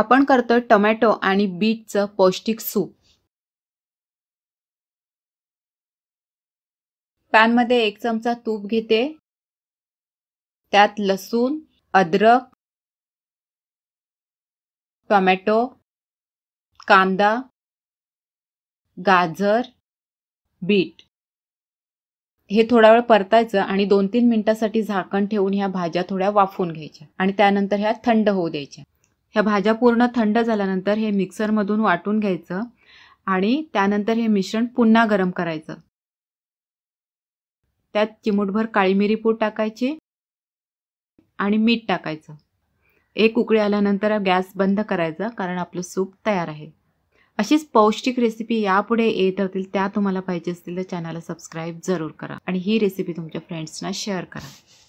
आपण करतो टोमॅटो आणि बीटचं पौष्टिक सूप पॅनमध्ये एक चमचा तूप घेते त्यात लसूण अद्रक टोमॅटो कांदा गाजर बीट हे थोडा वेळ परतायचं आणि दोन तीन मिनिटांसाठी झाकण ठेवून ह्या भाज्या थोड्या वाफून घ्यायच्या आणि त्यानंतर ह्या थंड होऊ द्यायच्या ह्या भाज्या पूर्ण थंड झाल्यानंतर हे मिक्सरमधून वाटून घ्यायचं आणि त्यानंतर हे मिश्रण पुन्हा गरम करायचं त्यात चिमूटभर काळी मिरी पूड टाकायची आणि मीठ टाकायचं एक उकळी आल्यानंतर गॅस बंद करायचा कारण आपलं सूप तयार आहे अशीच पौष्टिक रेसिपी यापुढे येत असतील त्या तुम्हाला पाहिजे असतील तर चॅनलला सबस्क्राईब जरूर करा आणि ही रेसिपी तुमच्या फ्रेंड्सना शेअर करा